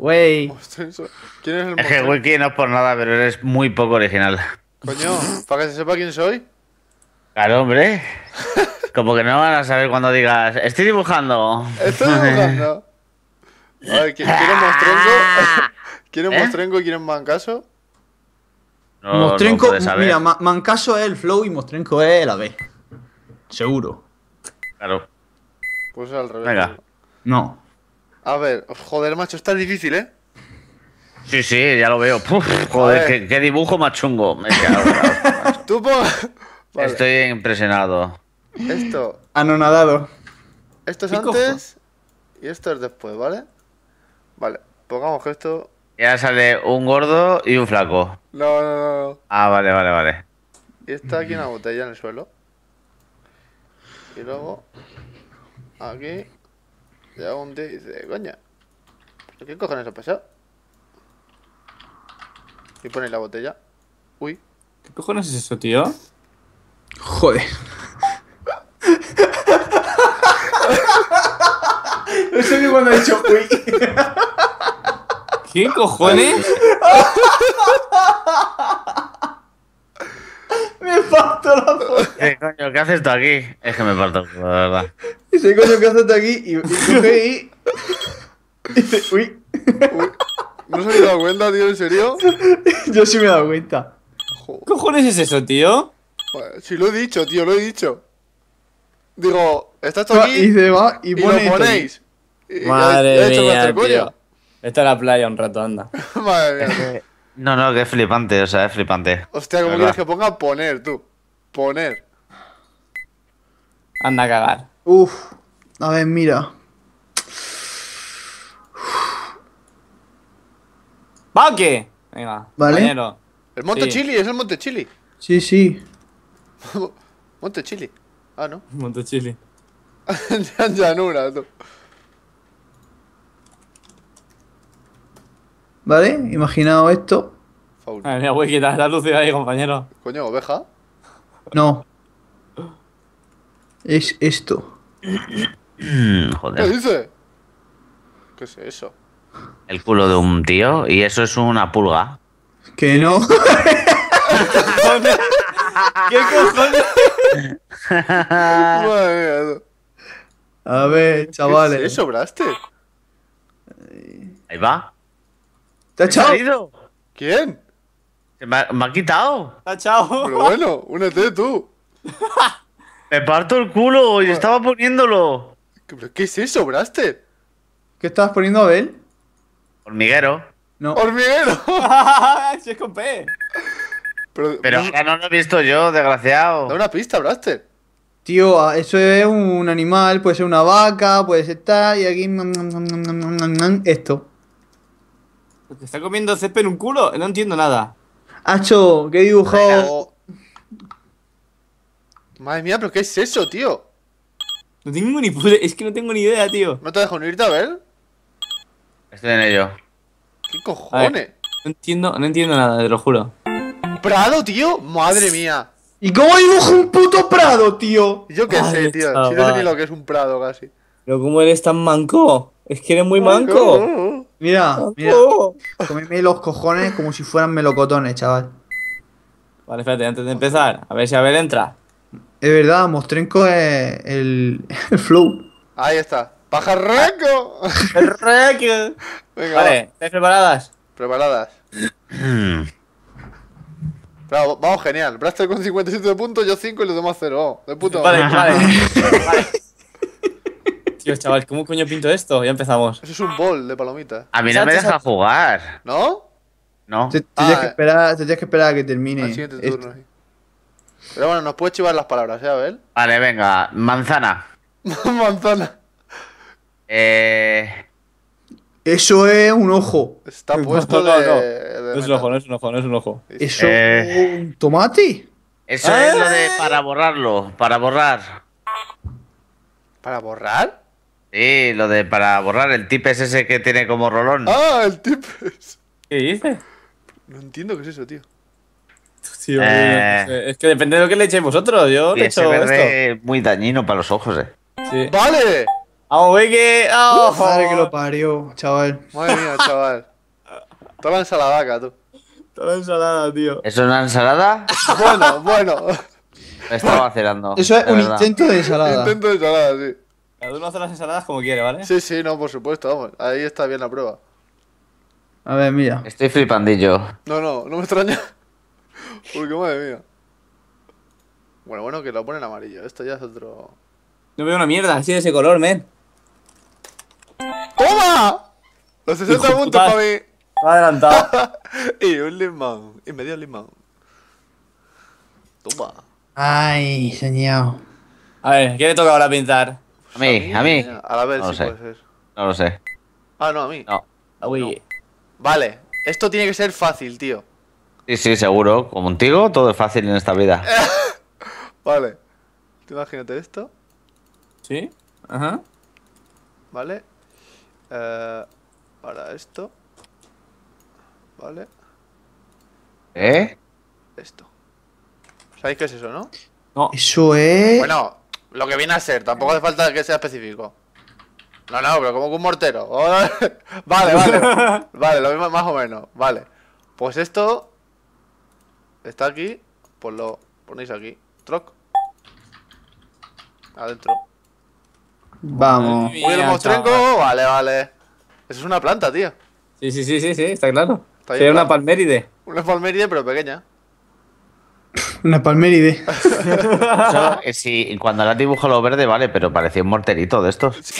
Wey. ¿Quién es el que, Wiki no es por nada, pero eres muy poco original. Coño, para que se sepa quién soy. Claro, hombre. Como que no van a saber cuando digas, estoy dibujando. Estoy dibujando. A ver, ¿quieren mostrengo? ¿Quieren es mostrengo ¿Eh? y quieren mancaso? No, mostrenco, mira, mancaso es el flow y mostrenco es la B. Seguro. Claro. Pues al revés. Venga. No. A ver, joder, macho, está difícil, ¿eh? Sí, sí, ya lo veo. Puf, joder, qué, dibujo más chungo. Estoy impresionado. Esto. Anonadado. Esto es antes y esto es después, ¿vale? Vale, pongamos que esto. Ya sale un gordo y un flaco. no, no. Ah, vale, vale, vale. Y está aquí una botella en el suelo. Y luego. Aquí ya un día dice, coña, ¿qué cojones ha pasado? Y pone la botella. Uy. ¿Qué cojones es eso, tío? Joder. no sé ni cuando ha dicho uy. ¿Qué cojones? ¿qué haces tú aquí? Es que me parto, la verdad. Dice, coño, ¿qué haces tú aquí? Y, y y... uy. ¿No se había dado cuenta, tío? ¿En serio? Yo sí me he dado cuenta. ¿Qué cojones es eso, tío? Si lo he dicho, tío, lo he dicho. Digo, está esto aquí. Y se va y, y lo ponéis. Madre mía, esto tío. Está en la playa un rato, anda. Madre mía. No, no, que es flipante, o sea, es flipante. Hostia, ¿cómo quieres que ponga poner, tú? Poner. Anda a cagar. Uf, a ver, mira. ¿Va qué? Venga, ¿Vale? compañero. El Monte Chili, es el Monte Chili. Sí, sí. Monte Chili. Ah, ¿no? Monte Chili la Llanura, tú. ¿Vale? Imaginaos esto. A ver, voy a quitar ahí, compañero. Coño, oveja. No es esto? Joder. ¿Qué dice? ¿Qué es eso? El culo de un tío y eso es una pulga. Que no. ¿Qué cojones? A ver, chavales. ¿Qué es eso, Ahí va. ¿Te ha echado? ¿Quién? Me ha, quitado. Te Pero bueno, únete tú. Me parto el culo, yo estaba poniéndolo. qué es eso, Braster? ¿Qué estabas poniendo, Abel? Hormiguero. No. ¡Hormiguero! si es Pero, Pero no lo he visto yo, desgraciado. Da una pista, Braster. Tío, ah, eso es un animal, puede ser una vaca, puede ser tal, y aquí. Esto. ¿Te está comiendo césped en un culo? No entiendo nada. Hacho, que he dibujado Madre mía, pero ¿qué es eso, tío? No tengo ni Es que no tengo ni idea, tío. ¿No te dejo irte a ver? Estoy en ello. ¿Qué cojones? no entiendo, no entiendo nada, te lo juro. ¿Prado, tío? Madre mía. ¿Y cómo dibujo un puto prado, tío? Yo qué sé, tío. Si no sé ni lo que es un prado, casi. Pero ¿cómo eres tan manco? Es que eres muy manco. Mira, mira. los cojones como si fueran melocotones, chaval. Vale, espérate, antes de empezar, a ver si Abel entra. Es verdad, Mostrenco es el, flow. Ahí está. ¡Pajarraco! ¡Pajarraco! Venga, vale, ¿estáis preparadas? Preparadas. vamos genial. Braster con 57 puntos, yo 5 y los demás 0. de puto Vale, vale. Tío, chaval, ¿cómo coño pinto esto? Ya empezamos. Eso es un bol de palomitas. A mí no me deja jugar. ¿No? No. Ah, eh. Te, tienes, que esperar, a que termine. Al turno. Pero bueno, nos puedes chivar las palabras, ¿eh, Abel? Vale, venga. Manzana. Manzana. Eh... Eso es un ojo. Está puesto no, no, no. De, no es un ojo, no es un ojo, no es un ojo. ¿Eso eh. un tomate? Eso es lo de para borrarlo, para borrar. ¿Para borrar? Sí, lo de para borrar. El tip es ese que tiene como rolón. Ah, el tip es... ¿Qué dices? No entiendo qué es eso, tío. Eh. Es que depende de lo que le echéis vosotros. Yo es le echo esto. muy dañino para los ojos, eh. Sí. ¡Vale! ve que! ¡Oh! Madre que lo parió, chaval. Madre mía, chaval. Toda la ensalada acá, tú. Toda la ensalada, tío. ¿Eso es una ensalada? bueno, bueno. estaba acelerando Eso es un intento de ensalada. intento de ensalada, sí. Cada uno hace las ensaladas como quiere, ¿vale? Sí, sí, no, por supuesto, vamos. Ahí está bien la prueba. A ver, mira. Estoy flipandillo. No, no, no me extraña. qué madre mía. Bueno, bueno, que lo ponen amarillo. Esto ya es otro. No veo una mierda, así de ese color, men. ¡Toma! Los 60 puntos para mí. Me adelantado. y un limón. Y medio limón. Toma. Ay, señor A ver, ¿quién le toca ahora pintar? A mí, a mí. A la vez, no sí puede ser. No lo sé. Ah, no, a mí. No. no. Vale, esto tiene que ser fácil, tío. Sí, sí, seguro. Contigo todo es fácil en esta vida. vale. Tú imagínate esto. Sí. Ajá. Vale. Eh, para esto. Vale. ¿Eh? Esto. ¿Sabéis qué es eso, no? No. Eso es. Bueno, lo que viene a ser. Tampoco hace falta que sea específico. No, no, pero como un mortero. vale, vale. vale, lo mismo, más o menos. Vale. Pues esto Está aquí, pues lo ponéis aquí. Troc. Adentro. Vamos. el Vale, vale. Eso es una planta, tío. Sí, sí, sí, sí, sí, está claro. Sería una palmeride. Una palmeride, pero pequeña. Una palmeride. cuando la dibujo lo verde, vale, pero parecía un morterito de estos.